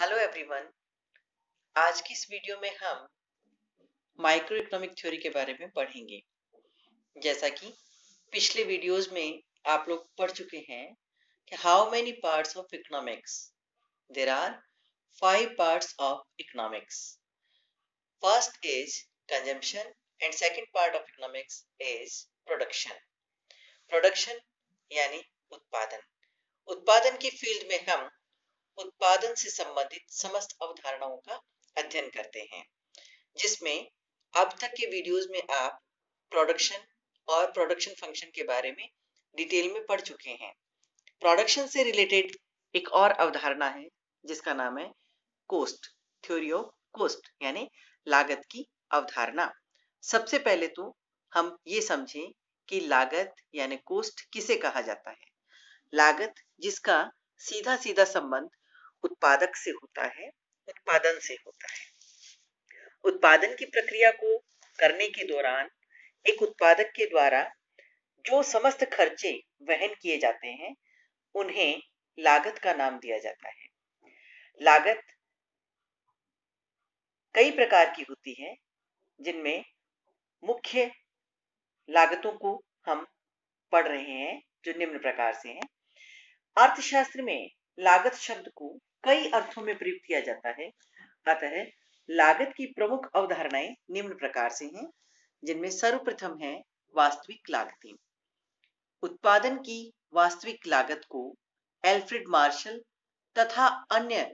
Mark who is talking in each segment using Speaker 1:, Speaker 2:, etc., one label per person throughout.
Speaker 1: hello everyone आज की इस वीडियो में हम माइक्रो इकोनॉमिक थ्योरी के बारे में पढ़ेंगे जैसा कि पिछले वीडियोस में आप लोग पढ़ चुके हैं कि how many parts of economics there are five parts of economics first is consumption and second part of economics is production production यानी उत्पादन उत्पादन की फील्ड में हम उत्पादन से संबंधित समस्त अवधारणाओं का अध्ययन करते हैं जिसमें अब तक के वीडियोस में आप प्रोडक्शन और प्रोडक्शन फंक्शन के बारे में डिटेल में पढ़ चुके हैं प्रोडक्शन से रिलेटेड एक और अवधारणा है जिसका नाम है कोस्ट थ्योरी ऑफ कोस्ट यानी लागत की अवधारणा सबसे पहले तो हम ये समझें कि लागत यानी कोस्ट किसे कहा जाता है लागत जिसका सीधा सीधा संबंध उत्पादक से होता है उत्पादन से होता है उत्पादन की प्रक्रिया को करने के दौरान एक उत्पादक के द्वारा जो समस्त खर्चे वहन किए जाते हैं उन्हें लागत का नाम दिया जाता है लागत कई प्रकार की होती है जिनमें मुख्य लागतों को हम पढ़ रहे हैं जो निम्न प्रकार से हैं अर्थशास्त्र में लागत शब्द को कई अर्थों में प्रयुक्त किया जाता है अतः लागत की प्रमुख अवधारणाएं निम्न प्रकार से हैं जिनमें सर्वप्रथम है वास्तविक लागतें उत्पादन की वास्तविक लागत को एल्फ्रेड मार्शल तथा अन्य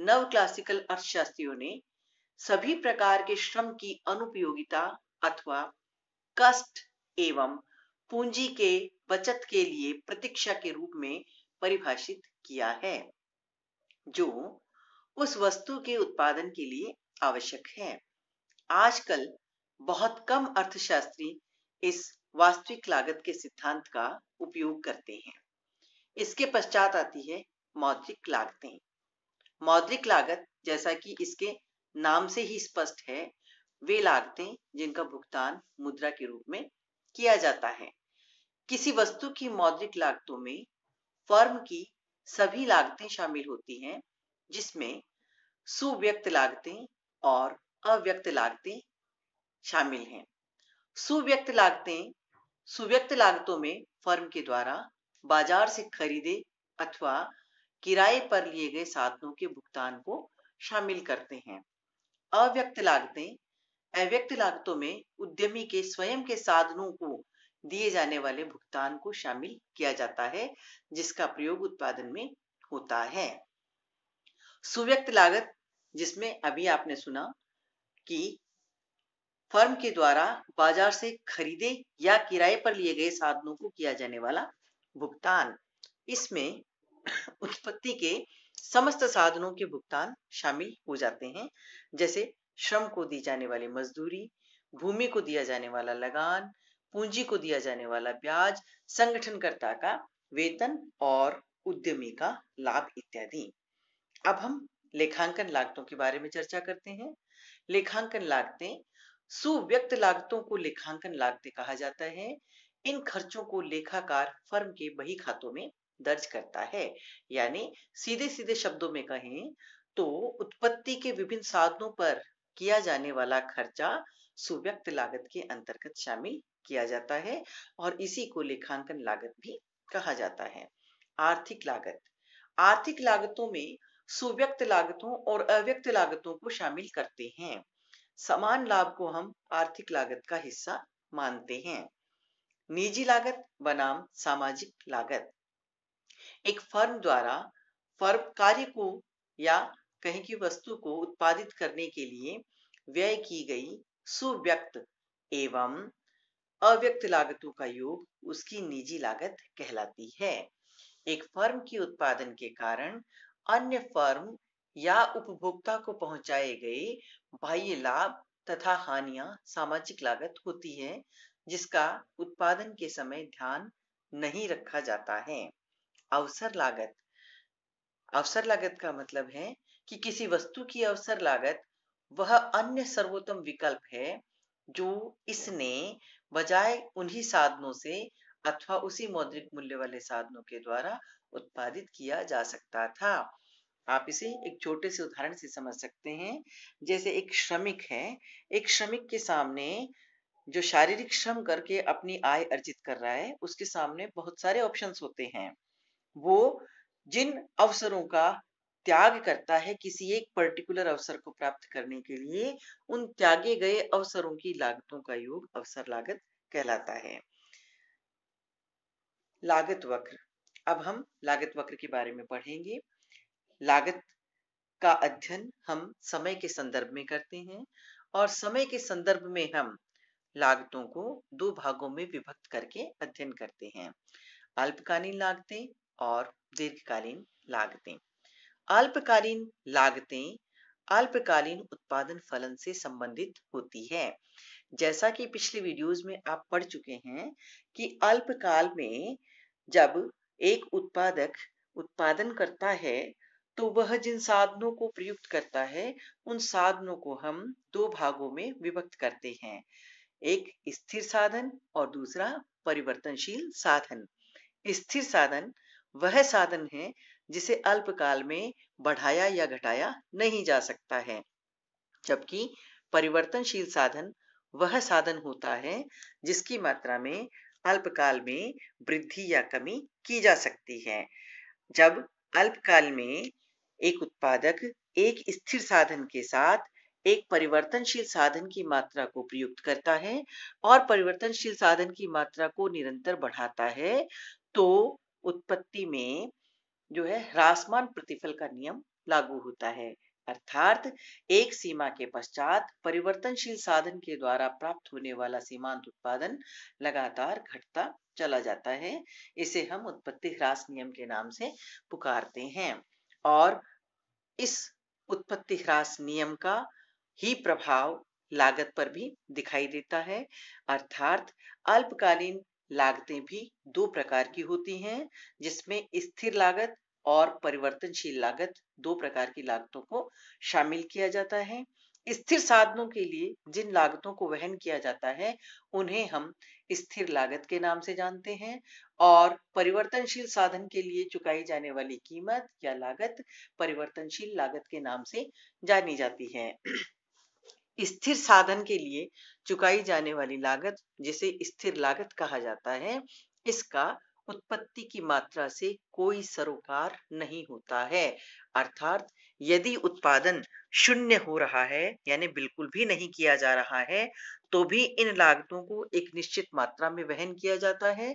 Speaker 1: नव क्लासिकल अर्थशास्त्रियों ने सभी प्रकार के श्रम की अनुपयोगिता अथवा कष्ट एवं पूंजी के बचत के लिए प्रतीक्षा के रूप में परिभाषित किया है जो उस वस्तु के उत्पादन के लिए आवश्यक है आजकल बहुत कम अर्थशास्त्री इस वास्तविक लागत के सिद्धांत का उपयोग करते हैं इसके पश्चात आती है मौद्रिक लागतें मौद्रिक लागत जैसा कि इसके नाम से ही स्पष्ट है वे लागतें जिनका भुगतान मुद्रा के रूप में किया जाता है किसी वस्तु की मौद्रिक लागतों में फर्म की सभी लागतें शामिल होती हैं जिसमें सुव्यक्त लागतें और अव्यक्त लागतें शामिल हैं सुव्यक्त लागतें सुव्यक्त लागतों में फर्म के द्वारा बाजार से खरीदे अथवा किराए पर लिए गए साधनों के भुगतान को शामिल करते हैं अव्यक्त लागतें अव्यक्त लागतों में उद्यमी के स्वयं के साधनों को दिए जाने वाले भुगतान को शामिल किया जाता है जिसका प्रयोग उत्पादन में होता है सुव्यक्त लागत जिसमें अभी आपने सुना कि फर्म के द्वारा बाजार से खरीदे या किराए पर लिए गए साधनों को किया जाने वाला भुगतान इसमें उत्पत्ति के समस्त साधनों के भुगतान शामिल हो जाते हैं जैसे श्रम को दी जाने वाली मजदूरी भूमि को दिया जाने वाला लगान पूंजी को दिया जाने वाला ब्याज संगठनकर्ता का वेतन और उद्यमी का लाभ इत्यादि अब हम लेखांकन लागतों के बारे में चर्चा करते हैं लेखांकन लागतें सुव्यक्त लागतों को लेखांकन लागतें कहा जाता है इन खर्चों को लेखाकार फर्म के बही खातों में दर्ज करता है यानी सीधे सीधे शब्दों में कहें तो उत्पत्ति के विभिन्न साधनों पर किया जाने वाला खर्चा सुव्यक्त लागत के अंतर्गत शामिल किया जाता है और इसी को लेखांकन लागत भी कहा जाता है आर्थिक लागत आर्थिक लागतों में सुव्यक्त लागतों और अव्यक्त लागतों को शामिल करते हैं समान लाभ को हम आर्थिक लागत का हिस्सा मानते हैं निजी लागत बनाम सामाजिक लागत एक फर्म द्वारा फर्म कार्य को या कहीं की वस्तु को उत्पादित करने के लिए व्यय की गई सुव्यक्त एवं अव्यक्त लागतों का योग उसकी निजी लागत कहलाती है एक फर्म की उत्पादन के कारण अन्य फर्म या उपभोक्ता को पहुंचाए गए बाह्य लाभ तथा हानियां सामाजिक लागत होती है जिसका उत्पादन के समय ध्यान नहीं रखा जाता है अवसर लागत अवसर लागत का मतलब है कि किसी वस्तु की अवसर लागत वह अन्य सर्वोत्तम विकल्प है जो इसने बजाय उन्हीं साधनों से अथवा उसी मौद्रिक मूल्य वाले साधनों के द्वारा उत्पादित किया जा सकता था आप इसे एक छोटे से उदाहरण से समझ सकते हैं जैसे एक श्रमिक है एक श्रमिक के सामने जो शारीरिक श्रम करके अपनी आय अर्जित कर रहा है उसके सामने बहुत सारे ऑप्शंस होते हैं वो जिन अवसरों का त्याग करता है किसी एक पर्टिकुलर अवसर को प्राप्त करने के लिए उन त्यागे गए अवसरों की लागतों का योग अवसर लागत कहलाता है लागत वक्र अब हम लागत वक्र के बारे में पढ़ेंगे लागत का अध्ययन हम समय के संदर्भ में करते हैं और समय के संदर्भ में हम लागतों को दो भागों में विभक्त करके अध्ययन करते हैं अल्पकालीन लागतें और दीर्घकालीन लागतें अल्पकालीन लागतें अल्पकालीन उत्पादन फलन से संबंधित होती है जैसा कि पिछले वीडियोस में आप पढ़ चुके हैं कि अल्पकाल में जब एक उत्पादक उत्पादन करता है तो वह जिन साधनों को प्रयुक्त करता है उन साधनों को हम दो भागों में विभक्त करते हैं एक स्थिर साधन और दूसरा परिवर्तनशील साधन स्थिर साधन वह साधन है जिसे अल्पकाल में बढ़ाया या घटाया नहीं जा सकता है जबकि परिवर्तनशील साधन वह साधन होता है जिसकी मात्रा में अल्पकाल में वृद्धि या कमी की जा सकती है जब अल्पकाल में एक उत्पादक एक स्थिर साधन के साथ एक परिवर्तनशील साधन की मात्रा को प्रयुक्त करता है और परिवर्तनशील साधन की मात्रा को निरंतर बढ़ाता है तो उत्पत्ति में जो है ह्रासमान प्रतिफल का नियम लागू होता है अर्थात एक सीमा के पश्चात परिवर्तनशील साधन के द्वारा प्राप्त होने वाला सीमांत उत्पादन लगातार घटता चला जाता है इसे हम उत्पत्ति ह्रास नियम के नाम से पुकारते हैं और इस उत्पत्ति ह्रास नियम का ही प्रभाव लागत पर भी दिखाई देता है अर्थात अल्पकालीन लागतें भी दो प्रकार की होती हैं जिसमें स्थिर लागत और परिवर्तनशील लागत दो प्रकार की लागतों को शामिल किया जाता है स्थिर साधनों के लिए जिन लागतों को वहन किया जाता है उन्हें हम स्थिर लागत के नाम से जानते हैं और परिवर्तनशील साधन के लिए चुकाई जाने वाली कीमत या लागत परिवर्तनशील लागत के नाम से जानी जाती है स्थिर साधन के लिए चुकाई जाने वाली लागत जिसे स्थिर लागत कहा जाता है इसका उत्पत्ति की मात्रा से कोई सरोकार नहीं होता है अर्थात यदि उत्पादन शून्य हो रहा है यानी बिल्कुल भी नहीं किया जा रहा है तो भी इन लागतों को एक निश्चित मात्रा में वहन किया जाता है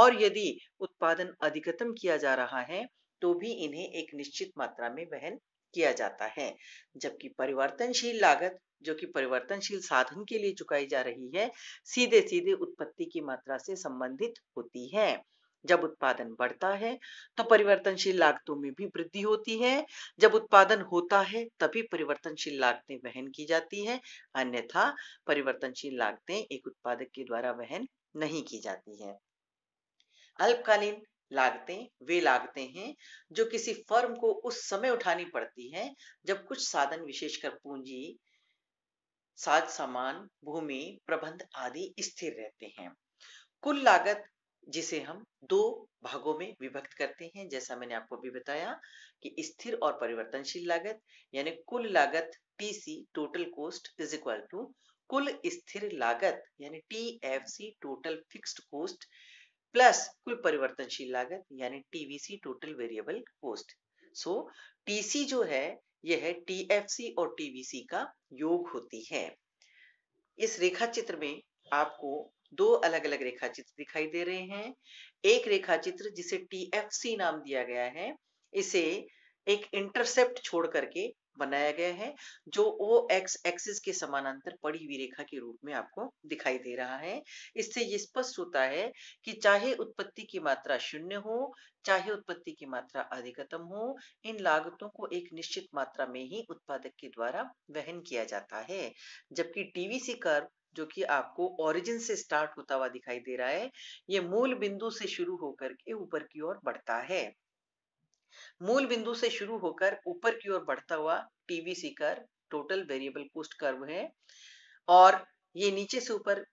Speaker 1: और यदि उत्पादन अधिकतम किया जा रहा है तो भी इन्हें एक निश्चित मात्रा में वहन किया जाता है जबकि परिवर्तनशील लागत जो कि परिवर्तनशील साधन के लिए चुकाई जा रही है सीधे सीधे उत्पत्ति की मात्रा से संबंधित होती है जब उत्पादन बढ़ता है तो परिवर्तनशील लागतों में भी वृद्धि होती है जब उत्पादन होता है तभी परिवर्तनशील लागतें वहन की जाती है अन्यथा परिवर्तनशील लागतें एक उत्पादक के द्वारा वहन नहीं की जाती है अल्पकालीन लागतें वे लागतें हैं जो किसी फर्म को उस समय उठानी पड़ती हैं जब कुछ साधन विशेषकर पूंजी साज सामान भूमि प्रबंध आदि स्थिर रहते हैं कुल लागत जिसे हम दो भागों में विभक्त करते हैं जैसा मैंने आपको भी बताया कि स्थिर और परिवर्तनशील लागत यानी कुल लागत T C total cost is equal to कुल स्थिर लागत यानी T F C total fixed cost plus कुल परिवर्तनशील लागत यानी T V C total variable cost so T C जो है यह है टीएफसी और टीवीसी का योग होती है इस रेखा चित्र में आपको दो अलग अलग रेखा चित्र दिखाई दे रहे हैं एक रेखा चित्र जिसे टीएफसी नाम दिया गया है इसे एक इंटरसेप्ट छोड़ करके बनाया गया है जो ओ एक्स एक्सिस के समानांतर पड़ी हुई रेखा के रूप में आपको दिखाई दे रहा है इससे ये स्पष्ट होता है कि चाहे उत्पत्ति की मात्रा शून्य हो चाहे उत्पत्ति की मात्रा अधिकतम हो इन लागतों को एक निश्चित मात्रा में ही उत्पादक के द्वारा वहन किया जाता है जबकि टीवीसी कर जो कि आपको ओरिजिन से स्टार्ट होता हुआ दिखाई दे रहा है ये मूल बिंदु से शुरू होकर के ऊपर की ओर बढ़ता है मूल बिंदु से शुरू होकर ऊपर की ओर बढ़ता हुआ टीवीसी कर टोटल वेरिएबल कोस्ट कर्व है और ये नीचे से ऊपर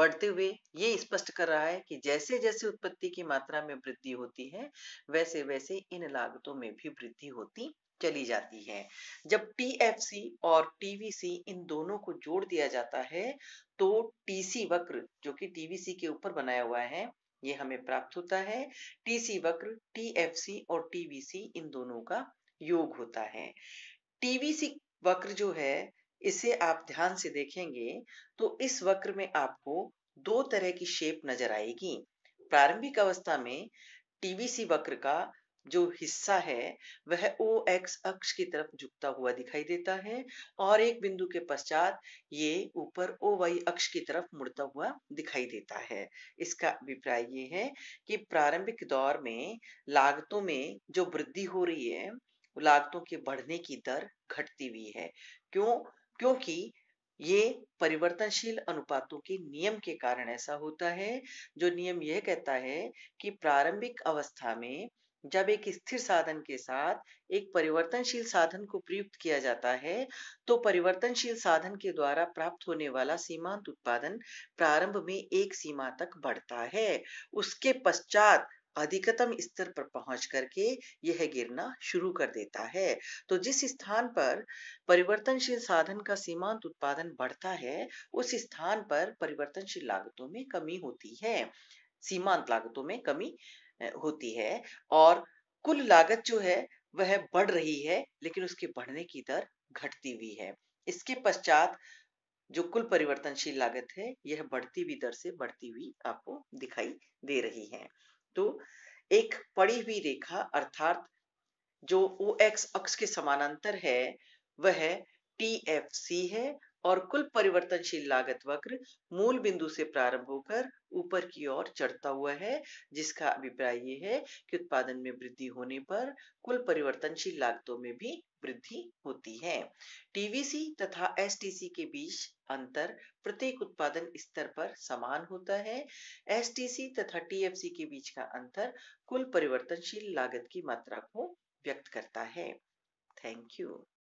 Speaker 1: बढ़ते हुए ये स्पष्ट कर रहा है कि जैसे जैसे उत्पत्ति की मात्रा में वृद्धि होती है वैसे वैसे इन लागतों में भी वृद्धि होती चली जाती है जब टीएफसी और टीवीसी इन दोनों को जोड़ दिया जाता है तो टीसी वक्र जो कि टीवीसी के ऊपर बनाया हुआ है ये हमें प्राप्त होता है टीसी वक्र टीएफसी और टीवीसी इन दोनों का योग होता है टीवीसी वक्र जो है इसे आप ध्यान से देखेंगे तो इस वक्र में आपको दो तरह की शेप नजर आएगी प्रारंभिक अवस्था में टीवीसी वक्र का जो हिस्सा है वह ओ एक्स अक्ष की तरफ झुकता हुआ दिखाई देता है और एक बिंदु के पश्चात ये ऊपर ओ वाई अक्ष की तरफ मुड़ता हुआ दिखाई देता है इसका अभिप्राय ये है कि प्रारंभिक दौर में लागतों में जो वृद्धि हो रही है लागतों के बढ़ने की दर घटती हुई है क्यों क्योंकि ये परिवर्तनशील अनुपातों के नियम के कारण ऐसा होता है जो नियम यह कहता है कि प्रारंभिक अवस्था में जब एक स्थिर साधन के साथ एक परिवर्तनशील साधन को प्रयुक्त किया जाता है तो परिवर्तनशील साधन के द्वारा प्राप्त होने वाला सीमांत उत्पादन प्रारंभ में एक सीमा तक बढ़ता है उसके पश्चात अधिकतम स्तर पर पहुंच करके यह गिरना शुरू कर देता है तो जिस स्थान पर परिवर्तनशील साधन का सीमांत उत्पादन बढ़ता है उस स्थान पर परिवर्तनशील लागतों में कमी होती है सीमांत लागतों में कमी होती है और कुल लागत जो है वह बढ़ रही है लेकिन उसके बढ़ने की दर घटती हुई है इसके पश्चात जो कुल परिवर्तनशील लागत है यह बढ़ती हुई दर से बढ़ती हुई आपको दिखाई दे रही है तो एक पड़ी हुई रेखा अर्थात जो ओ एक्स अक्ष के समानांतर है वह टी एफ सी है और कुल परिवर्तनशील लागत वक्र मूल बिंदु से प्रारंभ होकर ऊपर की ओर चढ़ता हुआ है जिसका अभिप्राय यह है कि उत्पादन में वृद्धि होने पर कुल परिवर्तनशील लागतों में भी वृद्धि होती है टीवीसी तथा एसटीसी के बीच अंतर प्रत्येक उत्पादन स्तर पर समान होता है एसटीसी तथा टीएफसी के बीच का अंतर कुल परिवर्तनशील लागत की मात्रा को व्यक्त करता है थैंक यू